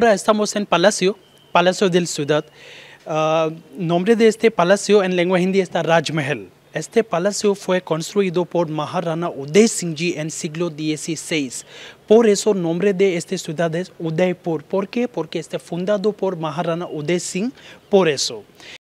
Ahora estamos en Palacio, Palacio del Ciudad. Ah, nombre de este palacio en lengua hindi está Raj Este palacio fue construido por Maharana Uday Singh Ji en siglo XVI. Por eso el nombre de esta ciudad es Udaipur. ¿Por qué? Porque está fundado por Maharana Uday Singh, por eso.